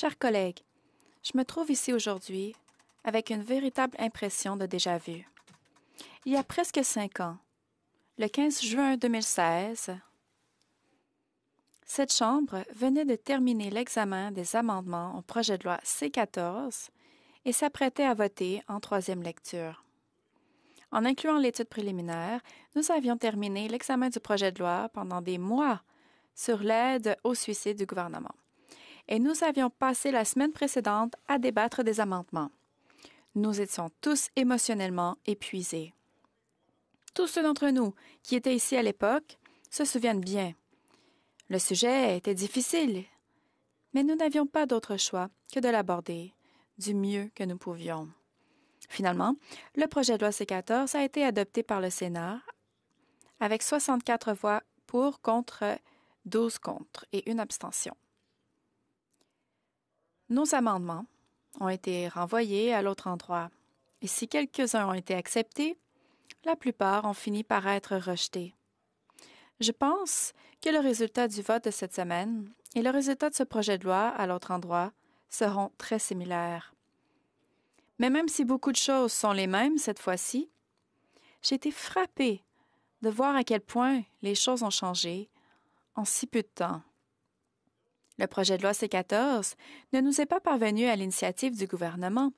Chers collègues, je me trouve ici aujourd'hui avec une véritable impression de déjà-vu. Il y a presque cinq ans, le 15 juin 2016, cette Chambre venait de terminer l'examen des amendements au projet de loi C-14 et s'apprêtait à voter en troisième lecture. En incluant l'étude préliminaire, nous avions terminé l'examen du projet de loi pendant des mois sur l'aide au suicide du gouvernement et nous avions passé la semaine précédente à débattre des amendements. Nous étions tous émotionnellement épuisés. Tous ceux d'entre nous qui étaient ici à l'époque se souviennent bien. Le sujet était difficile, mais nous n'avions pas d'autre choix que de l'aborder du mieux que nous pouvions. Finalement, le projet de loi C14 a été adopté par le Sénat avec 64 voix pour contre 12 contre et une abstention. Nos amendements ont été renvoyés à l'autre endroit, et si quelques-uns ont été acceptés, la plupart ont fini par être rejetés. Je pense que le résultat du vote de cette semaine et le résultat de ce projet de loi à l'autre endroit seront très similaires. Mais même si beaucoup de choses sont les mêmes cette fois-ci, j'ai été frappée de voir à quel point les choses ont changé en si peu de temps. Le projet de loi C14 ne nous est pas parvenu à l'initiative du gouvernement,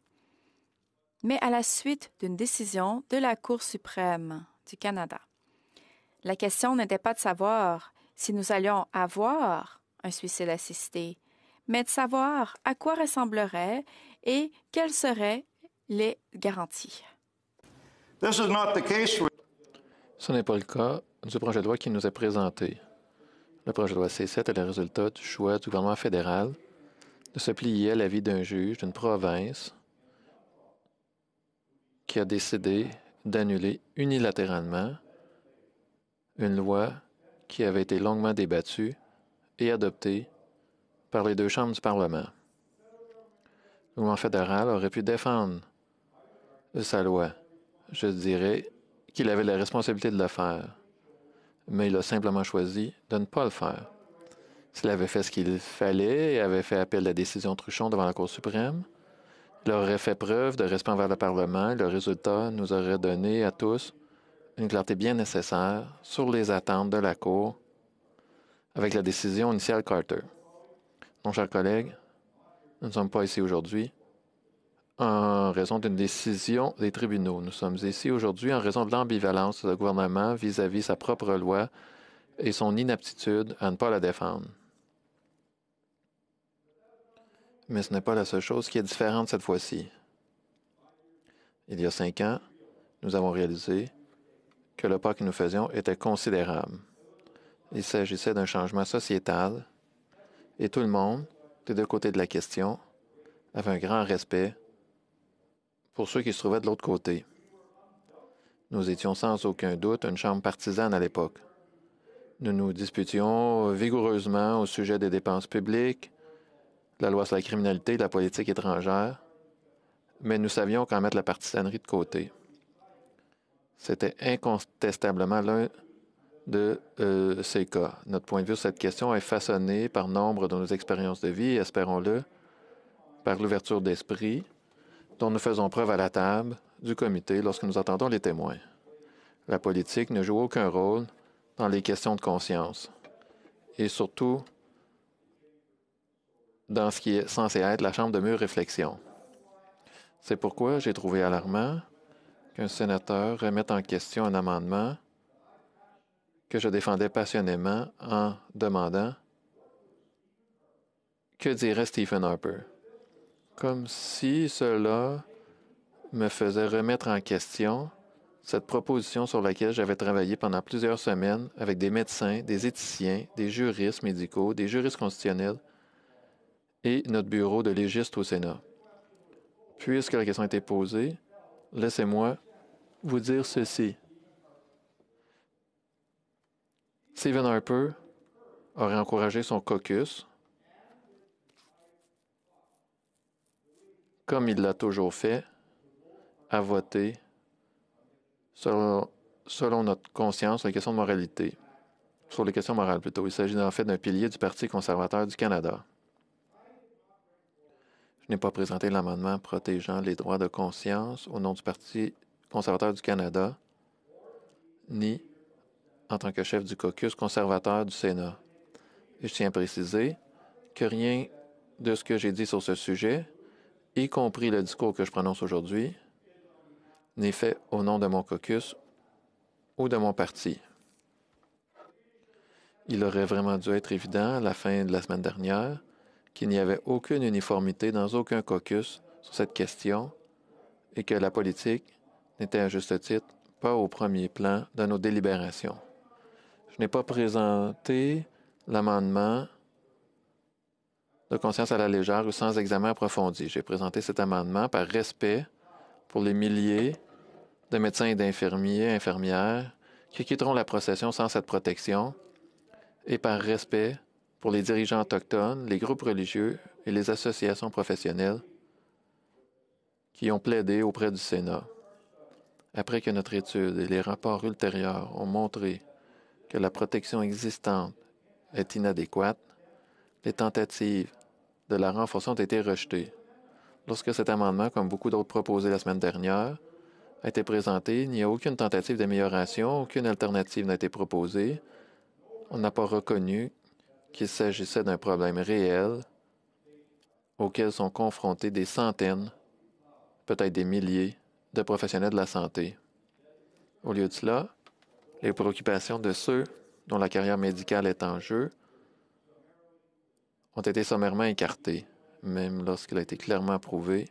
mais à la suite d'une décision de la Cour suprême du Canada. La question n'était pas de savoir si nous allions avoir un suicide assisté, mais de savoir à quoi ressemblerait et quelles seraient les garanties. Ce n'est pas le cas du projet de loi qui nous est présenté le projet de loi C7 est le résultat du choix du gouvernement fédéral de se plier à l'avis d'un juge d'une province qui a décidé d'annuler unilatéralement une loi qui avait été longuement débattue et adoptée par les deux chambres du Parlement. Le gouvernement fédéral aurait pu défendre sa loi. Je dirais qu'il avait la responsabilité de le faire mais il a simplement choisi de ne pas le faire. S'il avait fait ce qu'il fallait et avait fait appel à la décision Truchon devant la Cour suprême, il aurait fait preuve de respect envers le Parlement et le résultat nous aurait donné à tous une clarté bien nécessaire sur les attentes de la Cour avec la décision initiale Carter. Mon cher collègue, nous ne sommes pas ici aujourd'hui en raison d'une décision des tribunaux. Nous sommes ici aujourd'hui en raison de l'ambivalence du gouvernement vis-à-vis de sa propre loi et son inaptitude à ne pas la défendre. Mais ce n'est pas la seule chose qui est différente cette fois-ci. Il y a cinq ans, nous avons réalisé que le pas que nous faisions était considérable. Il s'agissait d'un changement sociétal et tout le monde, des deux côtés de la question, avait un grand respect pour ceux qui se trouvaient de l'autre côté. Nous étions sans aucun doute une chambre partisane à l'époque. Nous nous disputions vigoureusement au sujet des dépenses publiques, la loi sur la criminalité, la politique étrangère, mais nous savions quand mettre la partisanerie de côté. C'était incontestablement l'un de euh, ces cas. Notre point de vue sur cette question est façonné par nombre de nos expériences de vie, espérons-le, par l'ouverture d'esprit, dont nous faisons preuve à la table du comité lorsque nous attendons les témoins. La politique ne joue aucun rôle dans les questions de conscience et surtout dans ce qui est censé être la chambre de mûre réflexion. C'est pourquoi j'ai trouvé alarmant qu'un sénateur remette en question un amendement que je défendais passionnément en demandant que dirait Stephen Harper comme si cela me faisait remettre en question cette proposition sur laquelle j'avais travaillé pendant plusieurs semaines avec des médecins, des éthiciens, des juristes médicaux, des juristes constitutionnels et notre bureau de légistes au Sénat. Puisque la question a été posée, laissez-moi vous dire ceci. Stephen Harper aurait encouragé son caucus comme il l'a toujours fait, à voter selon, notre conscience sur les questions de moralité, sur les questions morales plutôt. Il s'agit en fait d'un pilier du Parti conservateur du Canada. Je n'ai pas présenté l'amendement protégeant les droits de conscience au nom du Parti conservateur du Canada, ni en tant que chef du caucus conservateur du Sénat. Et je tiens à préciser que rien de ce que j'ai dit sur ce sujet y compris le discours que je prononce aujourd'hui, n'est fait au nom de mon caucus ou de mon parti. Il aurait vraiment dû être évident à la fin de la semaine dernière qu'il n'y avait aucune uniformité dans aucun caucus sur cette question et que la politique n'était à juste titre pas au premier plan de nos délibérations. Je n'ai pas présenté l'amendement de conscience à la légère ou sans examen approfondi. J'ai présenté cet amendement par respect pour les milliers de médecins et d'infirmiers, infirmières qui quitteront la procession sans cette protection et par respect pour les dirigeants autochtones, les groupes religieux et les associations professionnelles qui ont plaidé auprès du Sénat. Après que notre étude et les rapports ultérieurs ont montré que la protection existante est inadéquate, les tentatives de la renforcement ont été rejetés. Lorsque cet amendement, comme beaucoup d'autres proposés la semaine dernière, a été présenté, il n'y a aucune tentative d'amélioration, aucune alternative n'a été proposée. On n'a pas reconnu qu'il s'agissait d'un problème réel auquel sont confrontés des centaines, peut-être des milliers, de professionnels de la santé. Au lieu de cela, les préoccupations de ceux dont la carrière médicale est en jeu ont été sommairement écartés, même lorsqu'il a été clairement prouvé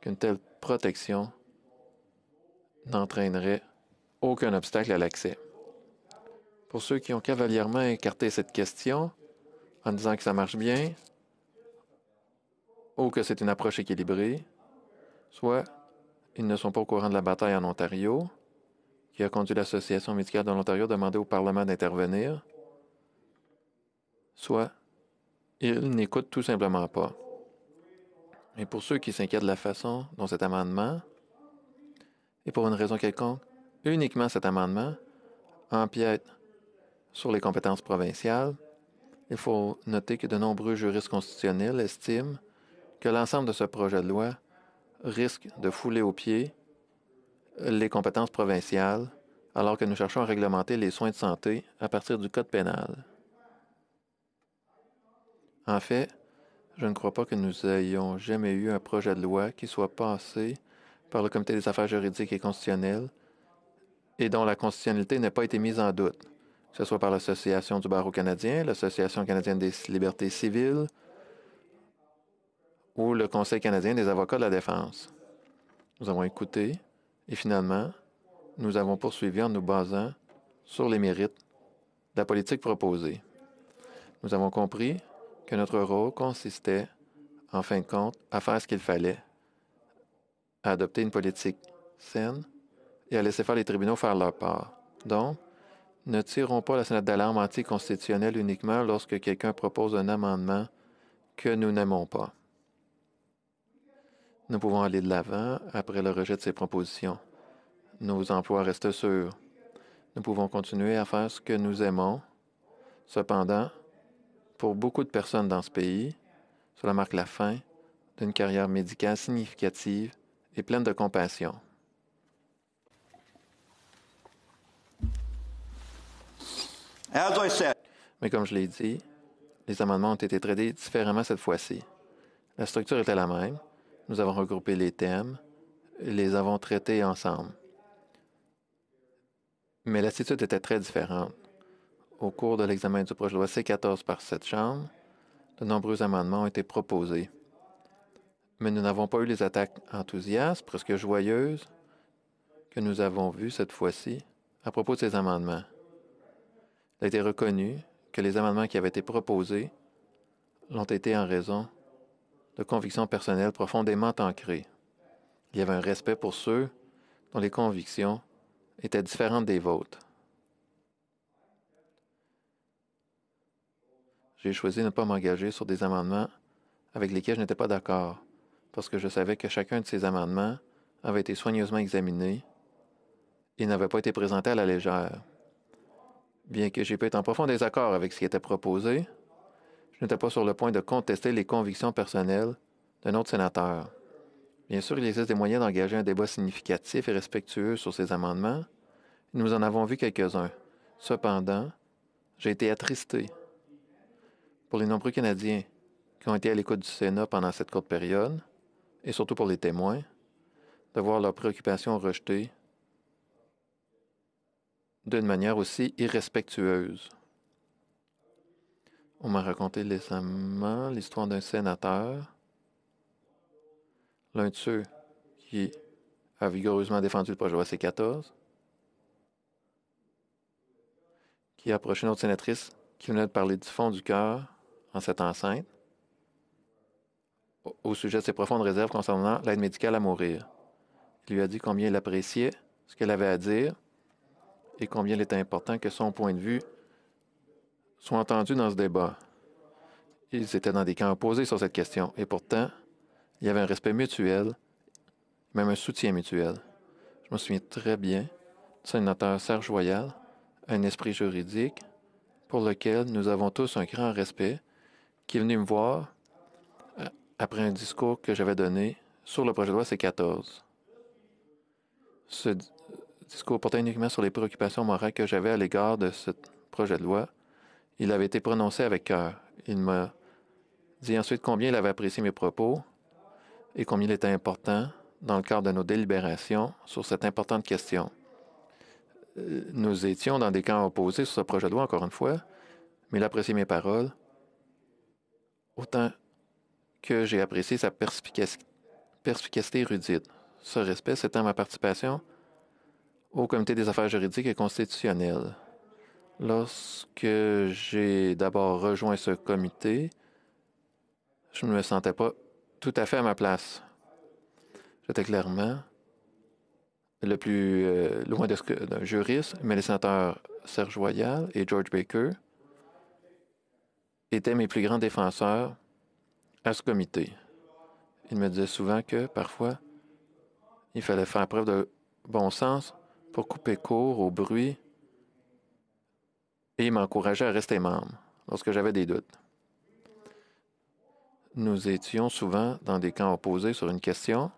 qu'une telle protection n'entraînerait aucun obstacle à l'accès. Pour ceux qui ont cavalièrement écarté cette question en disant que ça marche bien ou que c'est une approche équilibrée, soit ils ne sont pas au courant de la bataille en Ontario, qui a conduit l'Association médicale de l'Ontario à demander au Parlement d'intervenir, soit ils n'écoutent tout simplement pas. Et pour ceux qui s'inquiètent de la façon dont cet amendement, et pour une raison quelconque, uniquement cet amendement, empiète sur les compétences provinciales, il faut noter que de nombreux juristes constitutionnels estiment que l'ensemble de ce projet de loi risque de fouler aux pieds les compétences provinciales alors que nous cherchons à réglementer les soins de santé à partir du Code pénal. En fait, je ne crois pas que nous ayons jamais eu un projet de loi qui soit passé par le Comité des affaires juridiques et constitutionnelles et dont la constitutionnalité n'a pas été mise en doute, que ce soit par l'Association du barreau canadien, l'Association canadienne des libertés civiles ou le Conseil canadien des avocats de la défense. Nous avons écouté et finalement, nous avons poursuivi en nous basant sur les mérites de la politique proposée. Nous avons compris que notre rôle consistait, en fin de compte, à faire ce qu'il fallait, à adopter une politique saine et à laisser faire les tribunaux faire leur part. Donc, ne tirons pas la sonnette d'alarme anticonstitutionnelle uniquement lorsque quelqu'un propose un amendement que nous n'aimons pas. Nous pouvons aller de l'avant après le rejet de ces propositions. Nos emplois restent sûrs. Nous pouvons continuer à faire ce que nous aimons. Cependant, pour beaucoup de personnes dans ce pays, cela marque la fin d'une carrière médicale significative et pleine de compassion. Mais comme je l'ai dit, les amendements ont été traités différemment cette fois-ci. La structure était la même. Nous avons regroupé les thèmes, et les avons traités ensemble. Mais l'attitude était très différente. Au cours de l'examen du projet de loi C14 par cette Chambre, de nombreux amendements ont été proposés. Mais nous n'avons pas eu les attaques enthousiastes, presque joyeuses, que nous avons vues cette fois-ci à propos de ces amendements. Il a été reconnu que les amendements qui avaient été proposés l'ont été en raison de convictions personnelles profondément ancrées. Il y avait un respect pour ceux dont les convictions étaient différentes des vôtres. j'ai choisi de ne pas m'engager sur des amendements avec lesquels je n'étais pas d'accord, parce que je savais que chacun de ces amendements avait été soigneusement examiné et n'avait pas été présenté à la légère. Bien que j'ai pu être en profond désaccord avec ce qui était proposé, je n'étais pas sur le point de contester les convictions personnelles d'un autre sénateur. Bien sûr, il existe des moyens d'engager un débat significatif et respectueux sur ces amendements. nous en avons vu quelques-uns. Cependant, j'ai été attristé pour les nombreux Canadiens qui ont été à l'écoute du Sénat pendant cette courte période, et surtout pour les témoins, de voir leurs préoccupations rejetées d'une manière aussi irrespectueuse. On m'a raconté récemment l'histoire d'un sénateur, l'un de ceux qui a vigoureusement défendu le projet OAC-14, qui a approché une autre sénatrice qui venait de parler du fond du cœur en cette enceinte au sujet de ses profondes réserves concernant l'aide médicale à mourir. Il lui a dit combien il appréciait ce qu'elle avait à dire et combien il était important que son point de vue soit entendu dans ce débat. Ils étaient dans des camps opposés sur cette question et pourtant, il y avait un respect mutuel, même un soutien mutuel. Je me souviens très bien du sénateur Serge Royal, un esprit juridique pour lequel nous avons tous un grand respect qui est venu me voir euh, après un discours que j'avais donné sur le projet de loi C14. Ce discours portait uniquement sur les préoccupations morales que j'avais à l'égard de ce projet de loi. Il avait été prononcé avec cœur. Il m'a dit ensuite combien il avait apprécié mes propos et combien il était important dans le cadre de nos délibérations sur cette importante question. Euh, nous étions dans des camps opposés sur ce projet de loi, encore une fois, mais il appréciait mes paroles autant que j'ai apprécié sa perspicacité, rudite. érudite. Ce respect s'étend ma participation au comité des affaires juridiques et constitutionnelles. Lorsque j'ai d'abord rejoint ce comité, je ne me sentais pas tout à fait à ma place. J'étais clairement le plus euh, loin de ce d'un juriste, mais les sénateurs Serge Royal et George Baker étaient mes plus grands défenseurs à ce comité. Ils me disaient souvent que parfois, il fallait faire preuve de bon sens pour couper court au bruit et ils à rester membre lorsque j'avais des doutes. Nous étions souvent dans des camps opposés sur une question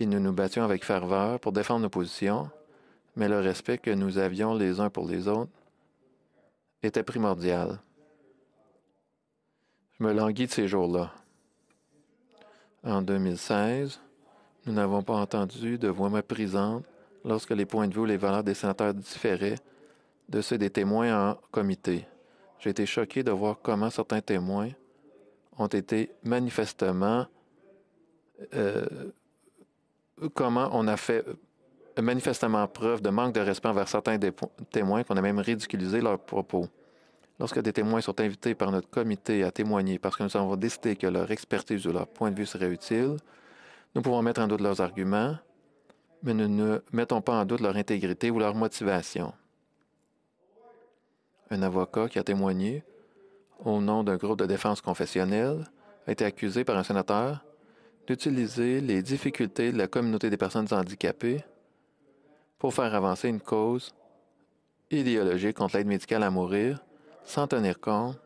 et nous nous battions avec ferveur pour défendre nos positions, mais le respect que nous avions les uns pour les autres était primordial. Je me languis de ces jours-là. En 2016, nous n'avons pas entendu de voix méprisante lorsque les points de vue ou les valeurs des sénateurs différaient de ceux des témoins en comité. J'ai été choqué de voir comment certains témoins ont été manifestement euh, comment on a fait euh, manifestement preuve de manque de respect envers certains témoins qu'on a même ridiculisé leurs propos. Lorsque des témoins sont invités par notre comité à témoigner parce que nous avons décidé que leur expertise ou leur point de vue serait utile, nous pouvons mettre en doute leurs arguments, mais nous ne mettons pas en doute leur intégrité ou leur motivation. Un avocat qui a témoigné au nom d'un groupe de défense confessionnelle a été accusé par un sénateur d'utiliser les difficultés de la communauté des personnes handicapées pour faire avancer une cause idéologique contre l'aide médicale à mourir sans tenir compte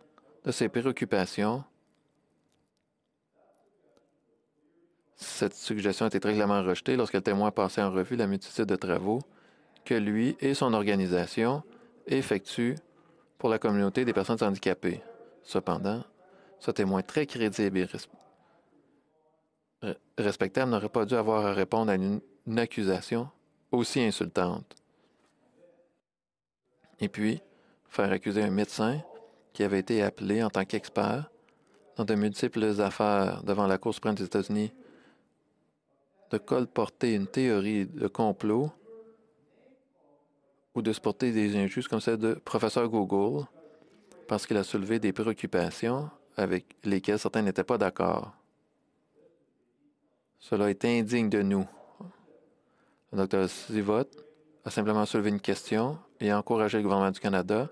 de ses préoccupations. Cette suggestion a été très clairement rejetée lorsque le témoin passé en revue la multitude de travaux que lui et son organisation effectuent pour la communauté des personnes handicapées. Cependant, ce témoin très crédible et respectable n'aurait pas dû avoir à répondre à une, une accusation aussi insultante. Et puis, faire accuser un médecin qui avait été appelé en tant qu'expert dans de multiples affaires devant la Cour suprême des États-Unis de colporter une théorie de complot ou de se porter des injustes comme celle de professeur Google parce qu'il a soulevé des préoccupations avec lesquelles certains n'étaient pas d'accord. Cela est indigne de nous. Le docteur Sivot a simplement soulevé une question et a encouragé le gouvernement du Canada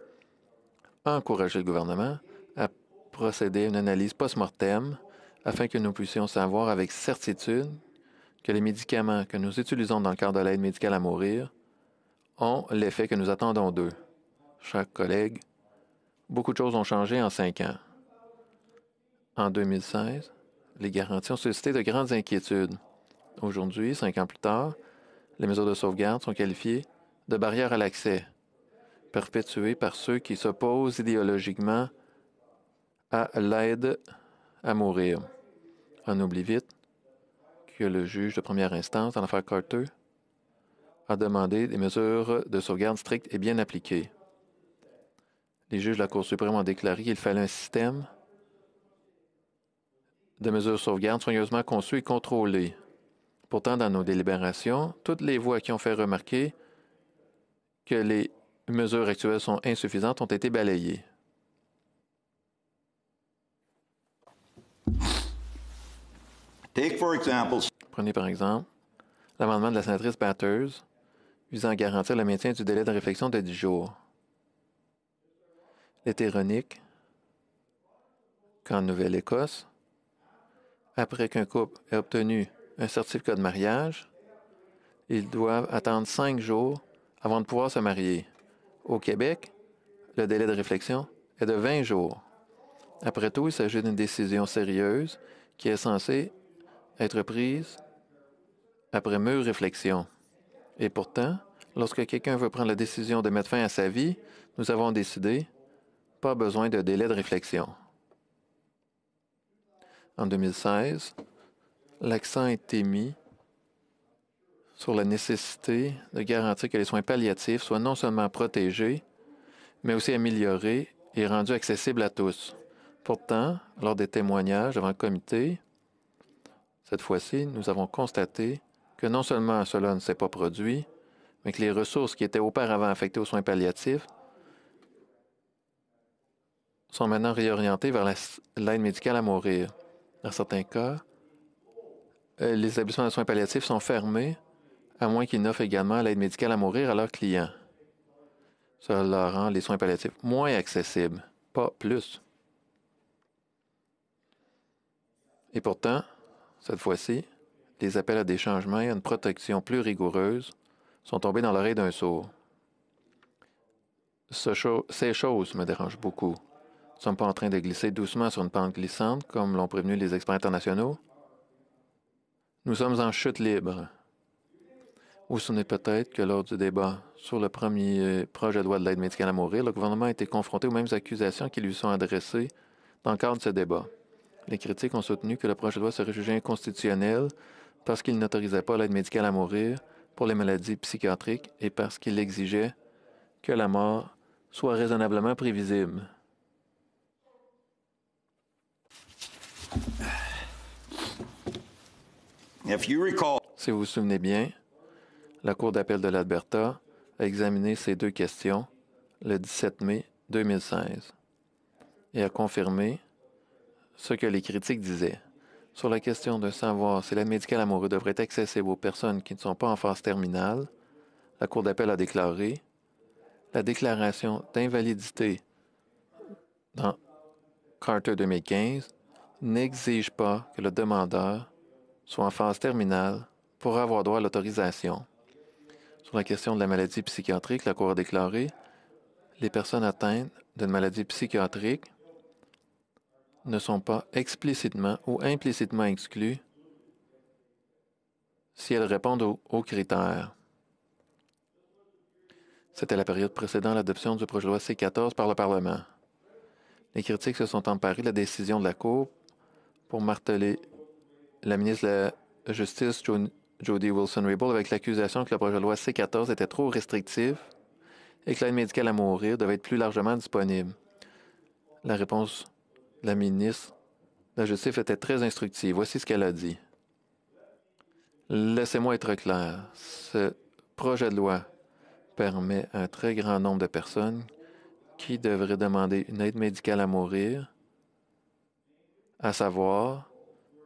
encourager le gouvernement à procéder à une analyse post-mortem afin que nous puissions savoir avec certitude que les médicaments que nous utilisons dans le cadre de l'aide médicale à mourir ont l'effet que nous attendons d'eux. Chers collègues, beaucoup de choses ont changé en cinq ans. En 2016, les garanties ont suscité de grandes inquiétudes. Aujourd'hui, cinq ans plus tard, les mesures de sauvegarde sont qualifiées de barrières à l'accès, perpétuée par ceux qui s'opposent idéologiquement à l'aide à mourir. On oublie vite que le juge de première instance, dans l'affaire Carter, a demandé des mesures de sauvegarde strictes et bien appliquées. Les juges de la Cour suprême ont déclaré qu'il fallait un système de mesures de sauvegarde soigneusement conçues et contrôlées. Pourtant, dans nos délibérations, toutes les voix qui ont fait remarquer que les les mesures actuelles sont insuffisantes ont été balayées. Prenez par exemple l'amendement de la sénatrice Batters visant à garantir le maintien du délai de réflexion de 10 jours. Il est ironique qu'en Nouvelle-Écosse, après qu'un couple ait obtenu un certificat de mariage, ils doivent attendre cinq jours avant de pouvoir se marier. Au Québec, le délai de réflexion est de 20 jours. Après tout, il s'agit d'une décision sérieuse qui est censée être prise après mûre réflexion. Et pourtant, lorsque quelqu'un veut prendre la décision de mettre fin à sa vie, nous avons décidé pas besoin de délai de réflexion. En 2016, l'accent a été mis sur la nécessité de garantir que les soins palliatifs soient non seulement protégés, mais aussi améliorés et rendus accessibles à tous. Pourtant, lors des témoignages devant le comité, cette fois-ci, nous avons constaté que non seulement cela ne s'est pas produit, mais que les ressources qui étaient auparavant affectées aux soins palliatifs sont maintenant réorientées vers l'aide médicale à mourir. Dans certains cas, euh, les établissements de soins palliatifs sont fermés à moins qu'ils n'offrent également l'aide médicale à mourir à leurs clients. Cela rend les soins palliatifs moins accessibles, pas plus. Et pourtant, cette fois-ci, les appels à des changements et à une protection plus rigoureuse sont tombés dans l'oreille d'un sourd. ces choses me dérangent beaucoup. Nous ne sommes pas en train de glisser doucement sur une pente glissante, comme l'ont prévenu les experts internationaux. Nous sommes en chute libre ou ce n'est peut-être que lors du débat sur le premier euh, projet de loi de l'aide médicale à mourir, le gouvernement a été confronté aux mêmes accusations qui lui sont adressées dans le cadre de ce débat. Les critiques ont soutenu que le projet de loi serait jugé inconstitutionnel parce qu'il n'autorisait pas l'aide médicale à mourir pour les maladies psychiatriques et parce qu'il exigeait que la mort soit raisonnablement prévisible. Si vous vous souvenez bien, la Cour d'appel de l'Alberta a examiné ces deux questions le 17 mai 2016 et a confirmé ce que les critiques disaient sur la question de savoir si l'aide médicale amoureux devrait être accessible aux personnes qui ne sont pas en phase terminale, la Cour d'appel a déclaré la déclaration d'invalidité dans Carter 2015 n'exige pas que le demandeur soit en phase terminale pour avoir droit à l'autorisation. Sur la question de la maladie psychiatrique, la Cour a déclaré les personnes atteintes d'une maladie psychiatrique ne sont pas explicitement ou implicitement exclues si elles répondent aux, critères. C'était la période précédant l'adoption du projet de loi C-14 par le Parlement. Les critiques se sont emparés de la décision de la Cour pour marteler la ministre de la Justice, Jody Wilson-Raybould avec l'accusation que le projet de loi C-14 était trop restrictif et que l'aide médicale à mourir devait être plus largement disponible. La réponse de la ministre de la Justice était très instructive. Voici ce qu'elle a dit. Laissez-moi être clair. Ce projet de loi permet à un très grand nombre de personnes qui devraient demander une aide médicale à mourir, à savoir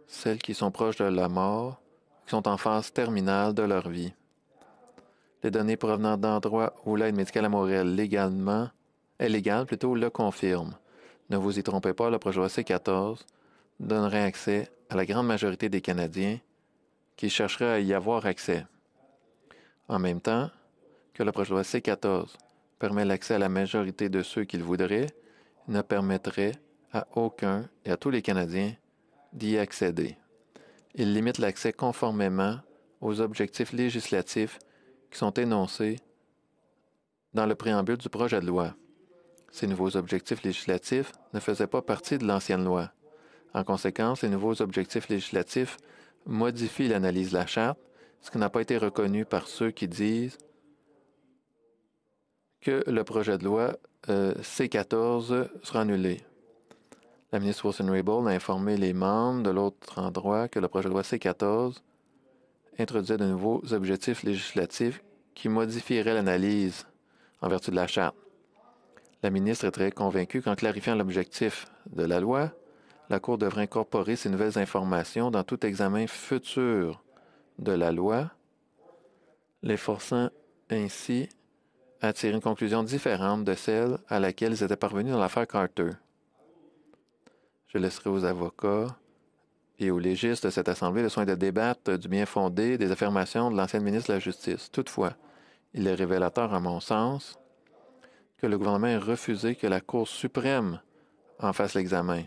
celles qui sont proches de la mort qui sont en phase terminale de leur vie. Les données provenant d'endroits où l'aide médicale à Montréal légalement, est légale plutôt le confirment. Ne vous y trompez pas, le projet C14 donnerait accès à la grande majorité des Canadiens qui chercheraient à y avoir accès. En même temps que le projet C14 permet l'accès à la majorité de ceux qu'il voudrait, il ne permettrait à aucun et à tous les Canadiens d'y accéder. Il limite l'accès conformément aux objectifs législatifs qui sont énoncés dans le préambule du projet de loi. Ces nouveaux objectifs législatifs ne faisaient pas partie de l'ancienne loi. En conséquence, ces nouveaux objectifs législatifs modifient l'analyse de la charte, ce qui n'a pas été reconnu par ceux qui disent que le projet de loi euh, C14 sera annulé. La ministre Wilson-Raybould a informé les membres de l'autre endroit que le projet de loi C-14 introduisait de nouveaux objectifs législatifs qui modifieraient l'analyse en vertu de la Charte. La ministre est très convaincue qu'en clarifiant l'objectif de la loi, la Cour devrait incorporer ces nouvelles informations dans tout examen futur de la loi, les forçant ainsi à tirer une conclusion différente de celle à laquelle ils étaient parvenus dans l'affaire Carter. Je laisserai aux avocats et aux légistes de cette Assemblée le soin de débattre du bien fondé des affirmations de l'ancienne ministre de la Justice. Toutefois, il est révélateur, à mon sens, que le gouvernement ait refusé que la Cour suprême en fasse l'examen.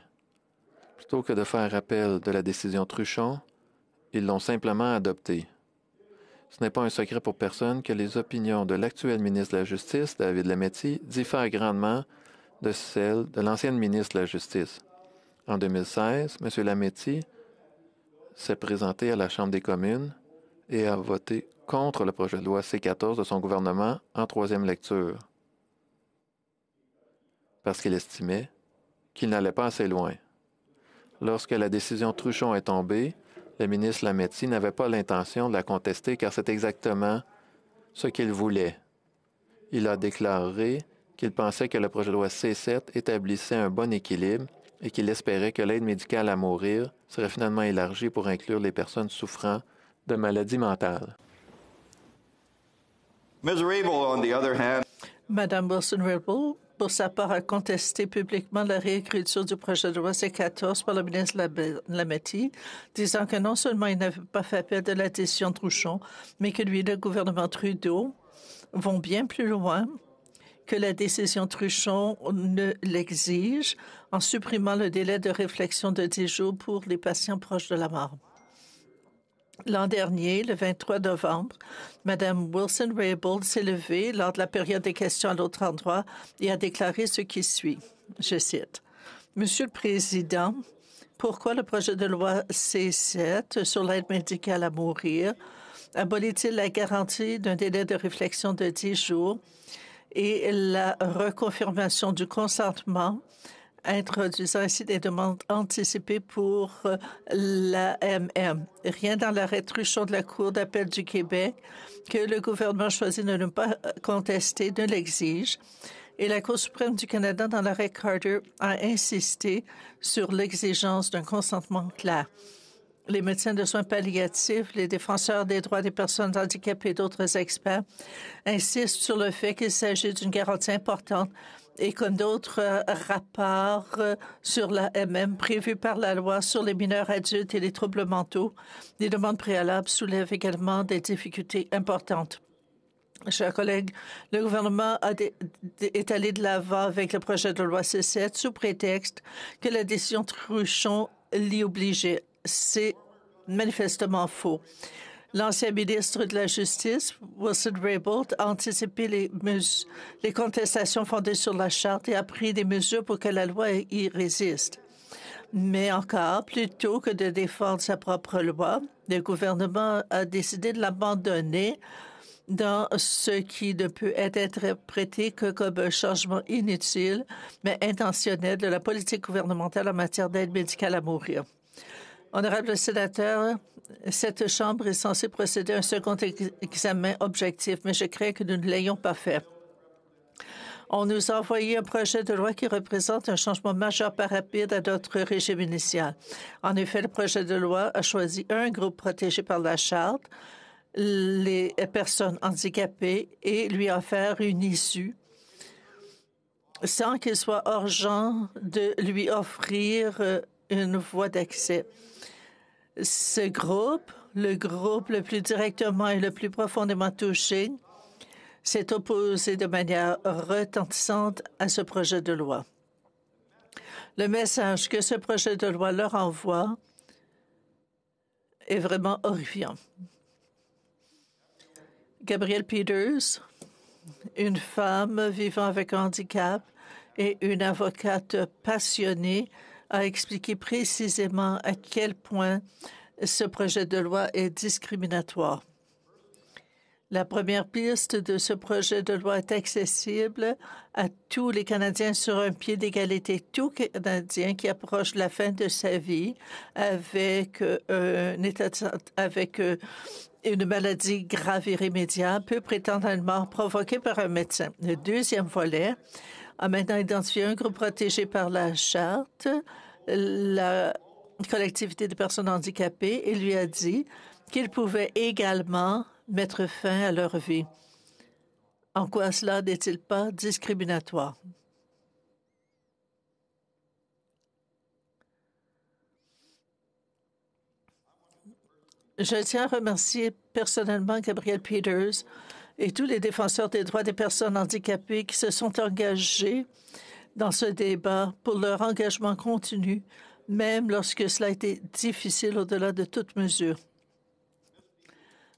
Plutôt que de faire appel de la décision Truchon, ils l'ont simplement adoptée. Ce n'est pas un secret pour personne que les opinions de l'actuel ministre de la Justice, David Lametti, diffèrent grandement de celles de l'ancienne ministre de la Justice. En 2016, M. Lametti s'est présenté à la Chambre des communes et a voté contre le projet de loi C-14 de son gouvernement en troisième lecture, parce qu'il estimait qu'il n'allait pas assez loin. Lorsque la décision Truchon est tombée, le ministre Lametti n'avait pas l'intention de la contester car c'est exactement ce qu'il voulait. Il a déclaré qu'il pensait que le projet de loi C7 établissait un bon équilibre et qu'il espérait que l'aide médicale à mourir serait finalement élargie pour inclure les personnes souffrant de maladies mentales. Madame Wilson-Raybould, pour sa part, a contesté publiquement la réécriture du projet de loi C-14 par le ministre Lametti, disant que non seulement il n'avait pas fait appel de la décision Trouchon, mais que lui et le gouvernement Trudeau vont bien plus loin que la décision Truchon ne l'exige en supprimant le délai de réflexion de 10 jours pour les patients proches de la mort. L'an dernier, le 23 novembre, Mme Wilson-Raybould s'est levée lors de la période des questions à l'autre endroit et a déclaré ce qui suit. Je cite. Monsieur le Président, pourquoi le projet de loi C7 sur l'aide médicale à mourir abolit-il la garantie d'un délai de réflexion de 10 jours et la reconfirmation du consentement introduisant ainsi des demandes anticipées pour euh, l'AMM. Rien dans la truchon de la Cour d'appel du Québec que le gouvernement choisit de ne pas euh, contester ne l'exige. Et la Cour suprême du Canada, dans l'arrêt Carter, a insisté sur l'exigence d'un consentement clair les médecins de soins palliatifs, les défenseurs des droits des personnes handicapées et d'autres experts insistent sur le fait qu'il s'agit d'une garantie importante et comme d'autres euh, rapports euh, sur la MM prévus par la loi sur les mineurs adultes et les troubles mentaux, les demandes préalables soulèvent également des difficultés importantes. Chers collègues, le gouvernement est allé de l'avant avec le projet de loi C7 sous prétexte que la décision Truchon l'y obligeait c'est manifestement faux. L'ancien ministre de la Justice, Wilson Raybould, a anticipé les, les contestations fondées sur la Charte et a pris des mesures pour que la loi y résiste. Mais encore, plutôt que de défendre sa propre loi, le gouvernement a décidé de l'abandonner dans ce qui ne peut être interprété que comme un changement inutile, mais intentionnel de la politique gouvernementale en matière d'aide médicale à mourir. Honorable sénateur, hein. cette Chambre est censée procéder à un second examen objectif, mais je crains que nous ne l'ayons pas fait. On nous a envoyé un projet de loi qui représente un changement majeur par rapide à notre régime initial. En effet, le projet de loi a choisi un groupe protégé par la Charte, les personnes handicapées, et lui a offert une issue sans qu'il soit urgent de lui offrir euh, une voie d'accès ce groupe, le groupe le plus directement et le plus profondément touché, s'est opposé de manière retentissante à ce projet de loi. Le message que ce projet de loi leur envoie est vraiment horrifiant. Gabrielle Peters, une femme vivant avec handicap et une avocate passionnée, a expliqué précisément à quel point ce projet de loi est discriminatoire. La première piste de ce projet de loi est accessible à tous les Canadiens sur un pied d'égalité. Tout Canadien qui approche la fin de sa vie avec, euh, euh, une maladie grave irrémédiable peut prétendre à mort provoquée par un médecin. Le deuxième volet a maintenant identifié un groupe protégé par la charte, la collectivité des personnes handicapées, et lui a dit qu'il pouvait également mettre fin à leur vie. En quoi cela n'est-il pas discriminatoire? Je tiens à remercier personnellement Gabriel Peters et tous les défenseurs des droits des personnes handicapées qui se sont engagés dans ce débat pour leur engagement continu, même lorsque cela a été difficile au-delà de toute mesure.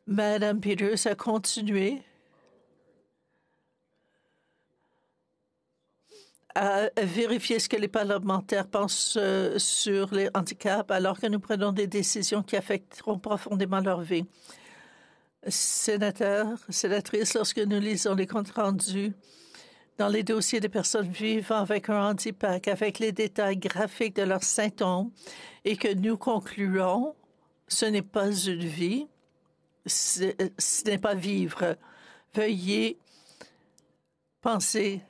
Madame Peters a continué à vérifier ce que les parlementaires pensent euh, sur les handicaps alors que nous prenons des décisions qui affecteront profondément leur vie sénateurs, sénatrices, lorsque nous lisons les comptes rendus dans les dossiers des personnes vivant avec un handicap, avec les détails graphiques de leurs symptômes, et que nous concluons, ce n'est pas une vie, ce n'est pas vivre. Veuillez penser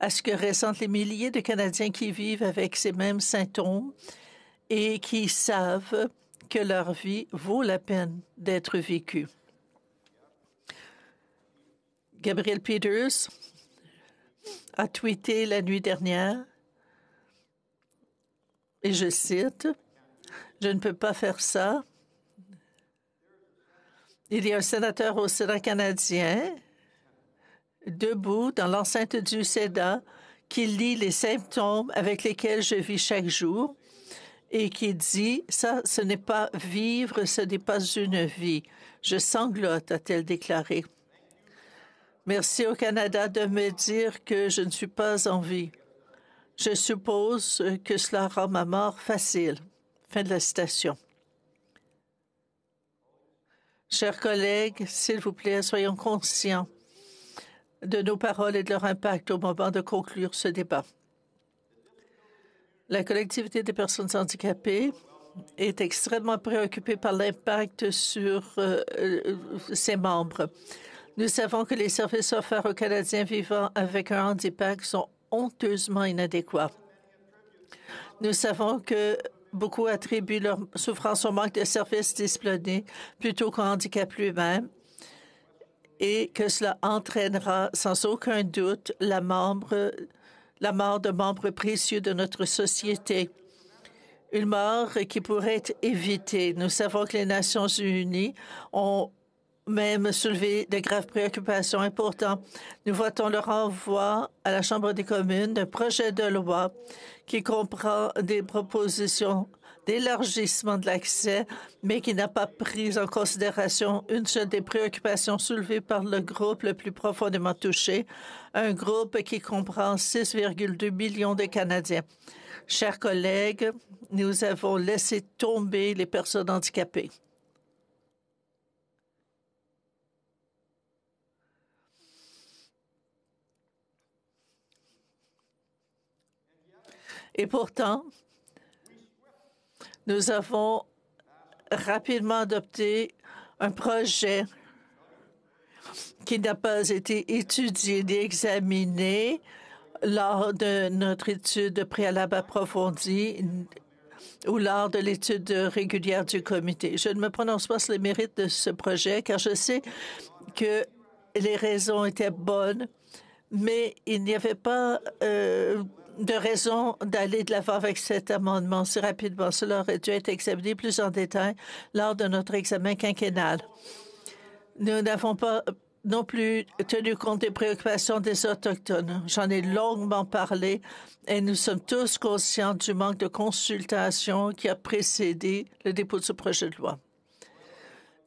à ce que ressentent les milliers de Canadiens qui vivent avec ces mêmes symptômes et qui savent que leur vie vaut la peine d'être vécue. Gabriel Peters a tweeté la nuit dernière, et je cite, Je ne peux pas faire ça. Il y a un sénateur au Sénat canadien debout dans l'enceinte du Sénat qui lit les symptômes avec lesquels je vis chaque jour et qui dit ça, ce n'est pas vivre, ce n'est pas une vie. Je sanglote, a-t-elle déclaré. Merci au Canada de me dire que je ne suis pas en vie. Je suppose que cela rend ma mort facile. Fin de la citation. Chers collègues, s'il vous plaît, soyons conscients de nos paroles et de leur impact au moment de conclure ce débat. La collectivité des personnes handicapées est extrêmement préoccupée par l'impact sur euh, euh, ses membres. Nous savons que les services offerts aux Canadiens vivant avec un handicap sont honteusement inadéquats. Nous savons que beaucoup attribuent leur souffrance au manque de services disponibles plutôt qu'au handicap lui-même et que cela entraînera sans aucun doute la membre la mort de membres précieux de notre société, une mort qui pourrait être évitée. Nous savons que les Nations unies ont même soulevé de graves préoccupations. Et pourtant, nous votons le renvoi à la Chambre des communes d'un projet de loi qui comprend des propositions d'élargissement de l'accès, mais qui n'a pas pris en considération une seule des préoccupations soulevées par le groupe le plus profondément touché, un groupe qui comprend 6,2 millions de Canadiens. Chers collègues, nous avons laissé tomber les personnes handicapées. Et pourtant, nous avons rapidement adopté un projet qui n'a pas été étudié ni examiné lors de notre étude préalable approfondie ou lors de l'étude régulière du comité. Je ne me prononce pas sur les mérites de ce projet car je sais que les raisons étaient bonnes, mais il n'y avait pas euh, de raison d'aller de l'avant avec cet amendement si rapidement. Cela aurait dû être examiné plus en détail lors de notre examen quinquennal. Nous n'avons pas euh, non plus tenu compte des préoccupations des Autochtones. J'en ai longuement parlé et nous sommes tous conscients du manque de consultation qui a précédé le dépôt de ce projet de loi.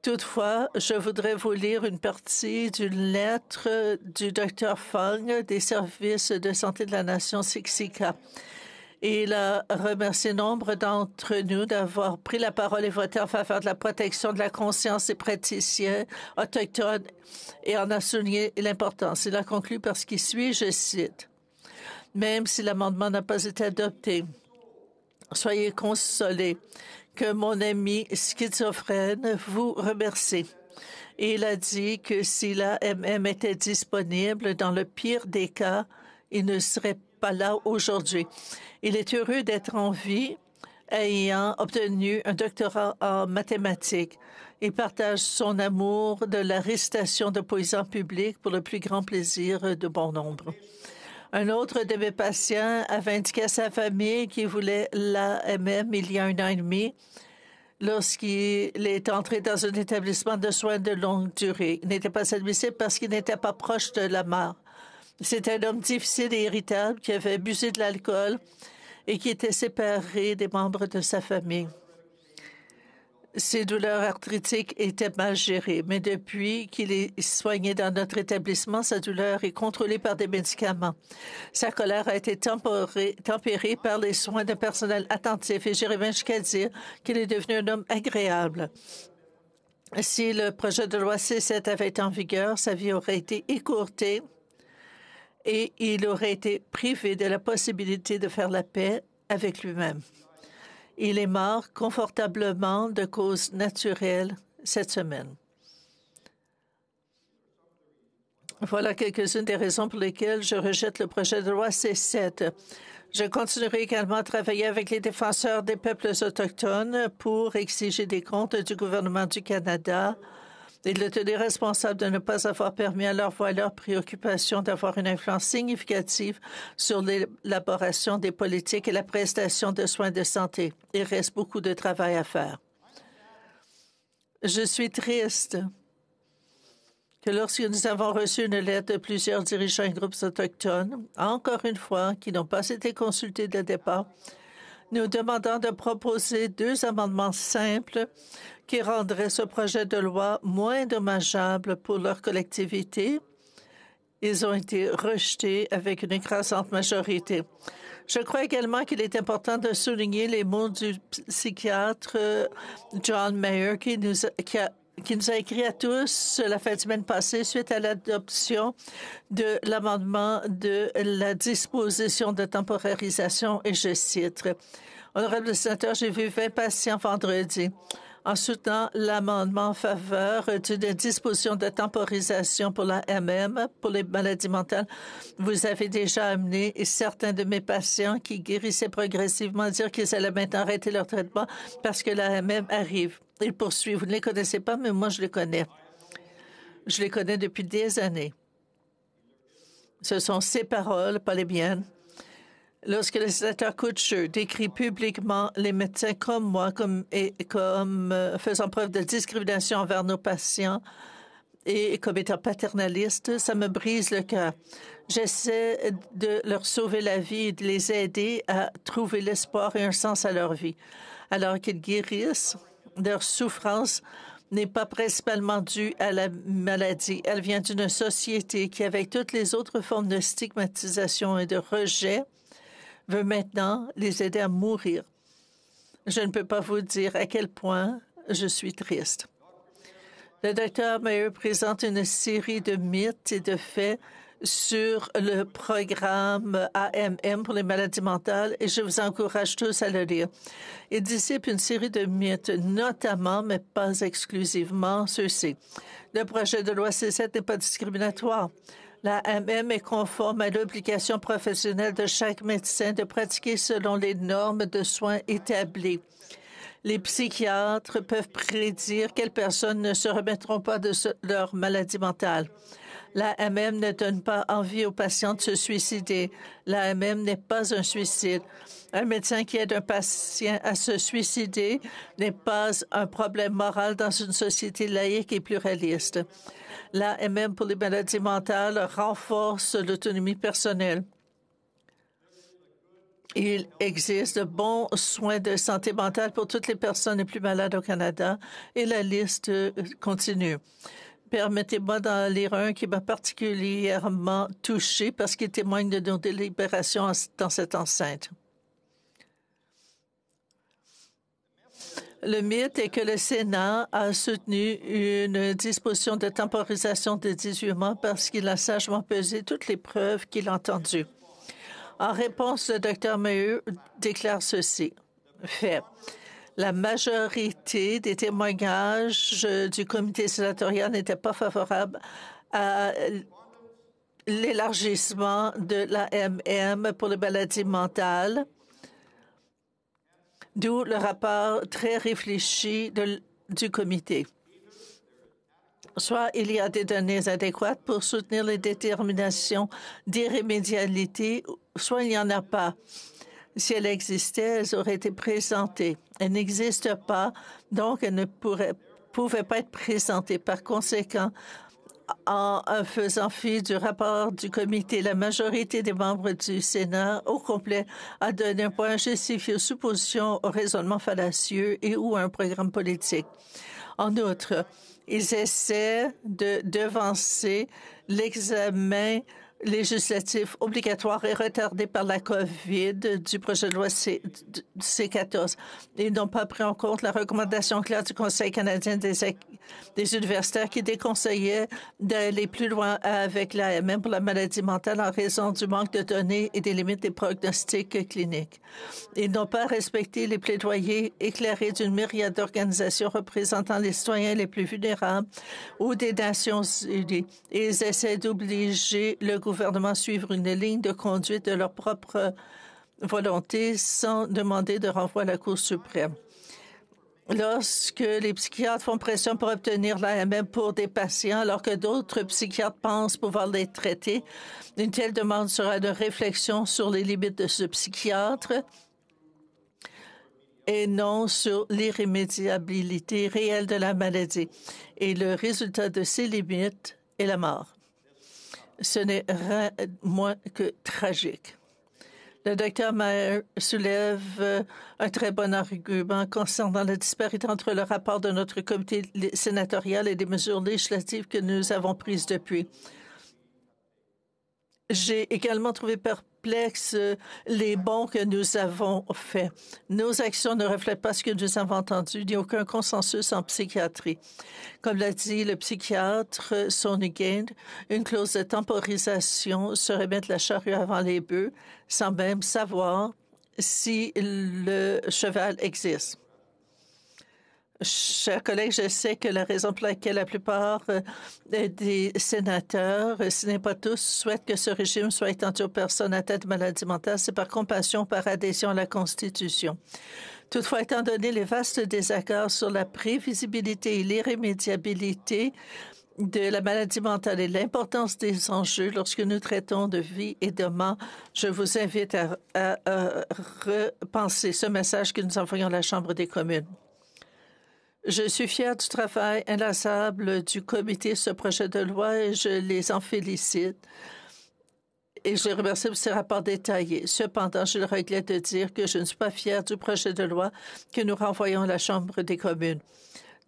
Toutefois, je voudrais vous lire une partie d'une lettre du Dr. Fang des services de santé de la nation Siksika. Il a remercié nombre d'entre nous d'avoir pris la parole et voté en faveur de la protection de la conscience des praticiens autochtones et en a souligné l'importance. Il a conclu par ce qui suit, je cite, même si l'amendement n'a pas été adopté, soyez consolés que mon ami schizophrène vous remercie. Il a dit que si la était disponible, dans le pire des cas, il ne serait pas là aujourd'hui. Il est heureux d'être en vie, ayant obtenu un doctorat en mathématiques. Il partage son amour de la de poésie en public pour le plus grand plaisir de bon nombre. Un autre de mes patients avait indiqué à sa famille qu'il voulait l'AMM il y a un an et demi lorsqu'il est entré dans un établissement de soins de longue durée. Il n'était pas admissible parce qu'il n'était pas proche de la mort. C'était un homme difficile et irritable qui avait abusé de l'alcool et qui était séparé des membres de sa famille ses douleurs arthritiques étaient mal gérées, mais depuis qu'il est soigné dans notre établissement, sa douleur est contrôlée par des médicaments. Sa colère a été tempérée par les soins d'un personnel attentif et j'irai jusqu'à dire qu'il est devenu un homme agréable. Si le projet de loi C7 avait été en vigueur, sa vie aurait été écourtée et il aurait été privé de la possibilité de faire la paix avec lui-même. Il est mort confortablement de cause naturelle cette semaine. Voilà quelques-unes des raisons pour lesquelles je rejette le projet de loi C7. Je continuerai également à travailler avec les défenseurs des peuples autochtones pour exiger des comptes du gouvernement du Canada le tenaient responsable de ne pas avoir permis à leur voix leur préoccupation d'avoir une influence significative sur l'élaboration des politiques et la prestation de soins de santé. Il reste beaucoup de travail à faire. Je suis triste que lorsque nous avons reçu une lettre de plusieurs dirigeants et groupes autochtones, encore une fois, qui n'ont pas été consultés dès le départ, nous demandant de proposer deux amendements simples qui rendraient ce projet de loi moins dommageable pour leur collectivité. Ils ont été rejetés avec une écrasante majorité. Je crois également qu'il est important de souligner les mots du psychiatre euh, John Mayer qui, nous, a qui nous a écrit à tous euh, la fin de semaine passée suite à l'adoption de l'amendement de la disposition de temporisation et je cite. Honorable sénateur, j'ai vu 20 patients vendredi en soutenant l'amendement en faveur d'une disposition de temporisation pour la MM, pour les maladies mentales. Vous avez déjà amené certains de mes patients qui guérissaient progressivement dire qu'ils allaient maintenant arrêter leur traitement parce que la MM arrive. Il poursuit. Vous ne les connaissez pas, mais moi, je les connais. Je les connais depuis des années. Ce sont ses paroles, pas les miennes. Lorsque le sénateur Kutcher décrit publiquement les médecins comme moi comme, euh, faisant preuve de discrimination envers nos patients et comme étant paternaliste, ça me brise le cœur. J'essaie de leur sauver la vie de les aider à trouver l'espoir et un sens à leur vie. Alors qu'ils guérissent, leur souffrance n'est pas principalement due à la maladie. Elle vient d'une société qui, avec toutes les autres formes de stigmatisation et de rejet, veut maintenant les aider à mourir. Je ne peux pas vous dire à quel point je suis triste. Le docteur Mayer présente une série de mythes et de faits sur le programme AMM pour les maladies mentales et je vous encourage tous à le lire. Il dissipe une série de mythes, notamment, mais pas exclusivement, ceux-ci. Le projet de loi C7 n'est pas discriminatoire. La est conforme à l'obligation professionnelle de chaque médecin de pratiquer selon les normes de soins établies. Les psychiatres peuvent prédire quelles personnes ne se remettront pas de leur maladie mentale. L'AMM e ne donne pas envie aux patients de se suicider. L'AMM e n'est pas un suicide. Un médecin qui aide un patient à se suicider n'est pas un problème moral dans une société laïque et pluraliste. L'AMM e pour les maladies mentales renforce l'autonomie personnelle. Il existe de bons soins de santé mentale pour toutes les personnes les plus malades au Canada et la liste continue. Permettez-moi d'en lire un qui m'a particulièrement touché parce qu'il témoigne de nos délibérations dans cette enceinte. Le mythe est que le Sénat a soutenu une disposition de temporisation de 18 mois parce qu'il a sagement pesé toutes les preuves qu'il a entendues. En réponse, le docteur Maheu déclare ceci. Fait. La majorité des témoignages du comité sénatorial n'étaient pas favorables à l'élargissement de l'AMM pour les maladies mentales, d'où le rapport très réfléchi du comité. Soit il y a des données adéquates pour soutenir les déterminations d'irrémédialité soit il n'y en a pas. Si elles existaient, elles auraient été présentées elle n'existe pas, donc elle ne pourrait, pouvait pas être présentée. Par conséquent, en faisant fi du rapport du comité, la majorité des membres du Sénat au complet a donné un point justifié aux suppositions, aux raisonnements fallacieux et ou à un programme politique. En outre, ils essaient de devancer l'examen législatif obligatoire et retardé par la COVID du projet de loi C, 14 Ils n'ont pas pris en compte la recommandation claire du Conseil canadien des, des universitaires qui déconseillait d'aller plus loin avec l'AMM pour la maladie mentale en raison du manque de données et des limites des prognostics cliniques. Ils n'ont pas respecté les plaidoyers éclairés d'une myriade d'organisations représentant les citoyens les plus vulnérables ou des Nations unies. Ils essaient d'obliger le gouvernement suivre une ligne de conduite de leur propre volonté sans demander de renvoi à la Cour suprême. Lorsque les psychiatres font pression pour obtenir l'AMM pour des patients, alors que d'autres psychiatres pensent pouvoir les traiter, une telle demande sera de réflexion sur les limites de ce psychiatre et non sur l'irrémédiabilité réelle de la maladie. Et le résultat de ces limites est la mort ce n'est rien moins que tragique. Le docteur Mayer soulève euh, un très bon argument concernant la disparité entre le rapport de notre comité sénatorial et des mesures législatives que nous avons prises depuis. J'ai également trouvé complexe euh, les bons que nous avons faits. Nos actions ne reflètent pas ce que nous avons entendu. Il n'y a aucun consensus en psychiatrie. Comme l'a dit le psychiatre euh, Sonny Gain, une clause de temporisation serait mettre la charrue avant les bœufs sans même savoir si le cheval existe. Chers collègues, je sais que la raison pour laquelle la plupart euh, des sénateurs, euh, ce n'est pas tous, souhaitent que ce régime soit étendu aux personnes atteintes de maladie mentale, c'est par compassion, par adhésion à la Constitution. Toutefois, étant donné les vastes désaccords sur la prévisibilité et l'irrémédiabilité de la maladie mentale et l'importance des enjeux lorsque nous traitons de vie et de mort, je vous invite à repenser ce message que nous envoyons à la Chambre des communes. Je suis fière du travail inlassable du comité sur ce projet de loi et je les en félicite. Et je les remercie pour ces rapports détaillés. Cependant, je le regrette de dire que je ne suis pas fière du projet de loi que nous renvoyons à la Chambre des communes.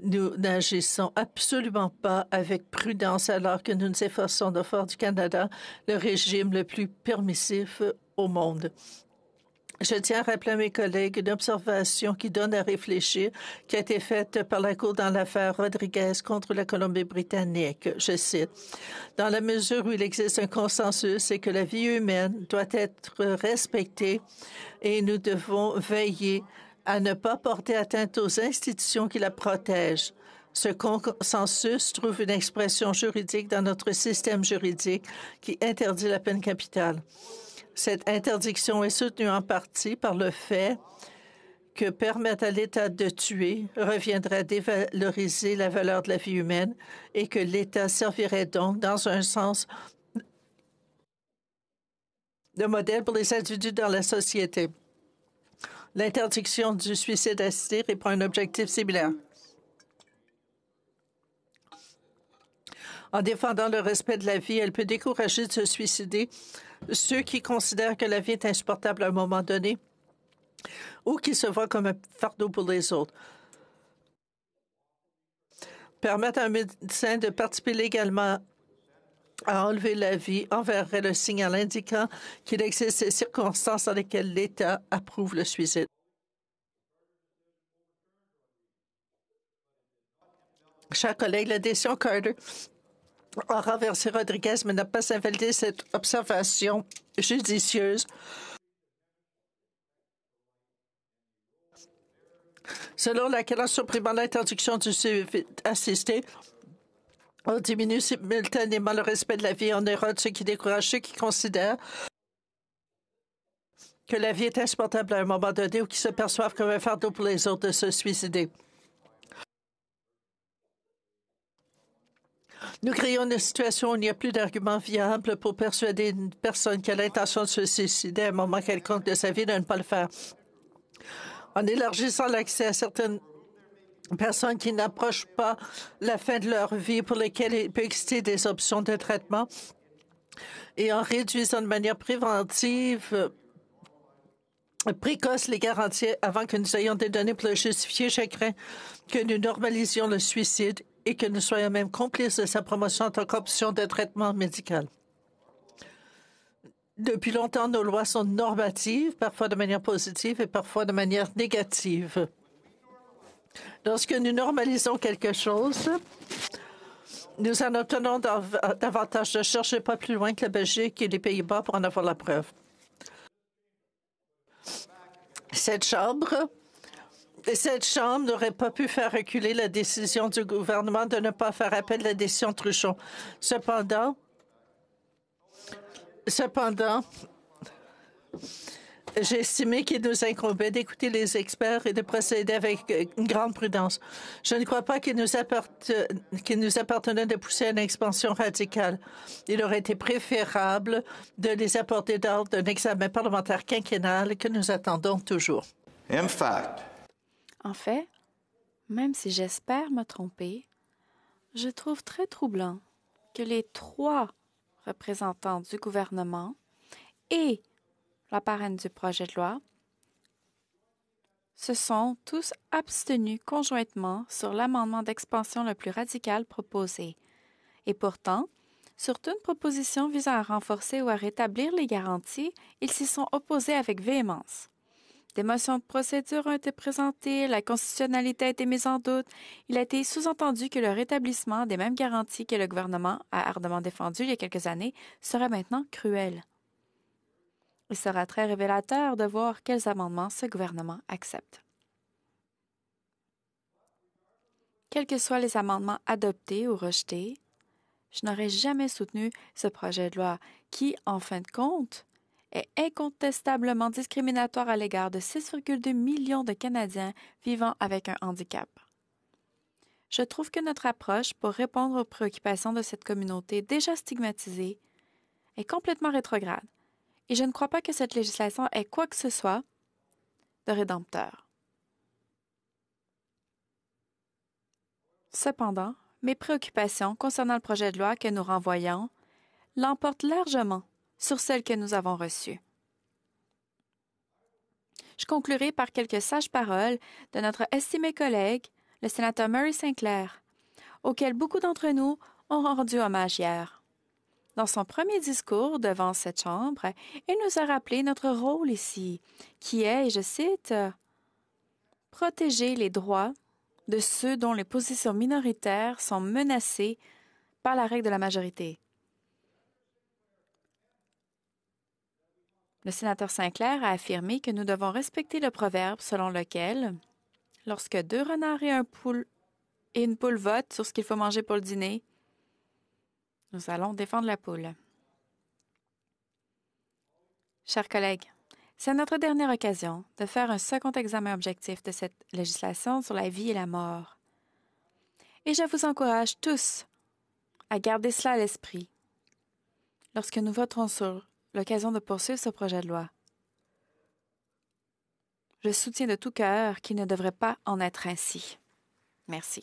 Nous n'agissons absolument pas avec prudence alors que nous nous efforçons de faire du Canada le régime le plus permissif au monde. Je tiens à rappeler à mes collègues une observation qui donne à réfléchir qui a été faite par la Cour dans l'affaire Rodriguez contre la Colombie-Britannique. Je cite. Dans la mesure où il existe un consensus, c'est que la vie humaine doit être respectée et nous devons veiller à ne pas porter atteinte aux institutions qui la protègent. Ce consensus trouve une expression juridique dans notre système juridique qui interdit la peine capitale. Cette interdiction est soutenue en partie par le fait que permettre à l'État de tuer reviendrait à dévaloriser la valeur de la vie humaine et que l'État servirait donc dans un sens de modèle pour les individus dans la société. L'interdiction du suicide assisté répond à un objectif similaire. En défendant le respect de la vie, elle peut décourager de se suicider ceux qui considèrent que la vie est insupportable à un moment donné ou qui se voient comme un fardeau pour les autres. Permettre à un médecin de participer légalement à enlever la vie enverrait le signal indiquant qu'il existe des circonstances dans lesquelles l'État approuve le suicide. Chers collègues, la décision Carter a renversé Rodriguez, mais n'a pas invalidé cette observation judicieuse. selon laquelle en supprimant l'interdiction du suivi assisté, on diminue simultanément le respect de la vie en érode, Ceux qui décourage ceux qui considèrent que la vie est insupportable à un moment donné ou qui se perçoivent comme un fardeau pour les autres de se suicider. Nous créons une situation où il n'y a plus d'arguments viables pour persuader une personne qui a l'intention de se suicider à un moment quelconque de sa vie de ne pas le faire. En élargissant l'accès à certaines personnes qui n'approchent pas la fin de leur vie pour lesquelles il peut exister des options de traitement et en réduisant de manière préventive euh, précoce les garanties avant que nous ayons des données pour le justifier. J'aimerais que nous normalisions le suicide et que nous soyons même complices de sa promotion en tant qu'option de traitement médical. Depuis longtemps, nos lois sont normatives, parfois de manière positive et parfois de manière négative. Lorsque nous normalisons quelque chose, nous en obtenons davantage. de chercher pas plus loin que la Belgique et les Pays-Bas pour en avoir la preuve. Cette Chambre cette Chambre n'aurait pas pu faire reculer la décision du gouvernement de ne pas faire appel à la décision Truchon. Cependant, cependant, j'ai estimé qu'il nous incombait d'écouter les experts et de procéder avec une grande prudence. Je ne crois pas qu'il nous, qu'il nous appartenait de pousser à une expansion radicale. Il aurait été préférable de les apporter dans un examen parlementaire quinquennal que nous attendons toujours. fact, en fait, même si j'espère me tromper, je trouve très troublant que les trois représentants du gouvernement et la parraine du projet de loi se sont tous abstenus conjointement sur l'amendement d'expansion le plus radical proposé. Et pourtant, sur toute proposition visant à renforcer ou à rétablir les garanties, ils s'y sont opposés avec véhémence. Des motions de procédure ont été présentées, la constitutionnalité a été mise en doute. Il a été sous-entendu que le rétablissement des mêmes garanties que le gouvernement a ardemment défendu il y a quelques années serait maintenant cruel. Il sera très révélateur de voir quels amendements ce gouvernement accepte. Quels que soient les amendements adoptés ou rejetés, je n'aurais jamais soutenu ce projet de loi qui, en fin de compte, est incontestablement discriminatoire à l'égard de 6,2 millions de Canadiens vivant avec un handicap. Je trouve que notre approche pour répondre aux préoccupations de cette communauté déjà stigmatisée est complètement rétrograde, et je ne crois pas que cette législation ait quoi que ce soit de rédempteur. Cependant, mes préoccupations concernant le projet de loi que nous renvoyons l'emportent largement sur celles que nous avons reçues. Je conclurai par quelques sages paroles de notre estimé collègue, le sénateur Murray Sinclair, auquel beaucoup d'entre nous ont rendu hommage hier. Dans son premier discours devant cette Chambre, il nous a rappelé notre rôle ici, qui est, je cite, protéger les droits de ceux dont les positions minoritaires sont menacées par la règle de la majorité. Le sénateur Sinclair a affirmé que nous devons respecter le proverbe selon lequel lorsque deux renards et, poule, et une poule votent sur ce qu'il faut manger pour le dîner, nous allons défendre la poule. Chers collègues, c'est notre dernière occasion de faire un second examen objectif de cette législation sur la vie et la mort. Et je vous encourage tous à garder cela à l'esprit lorsque nous voterons sur l'occasion de poursuivre ce projet de loi. Je soutiens de tout cœur qu'il ne devrait pas en être ainsi. Merci.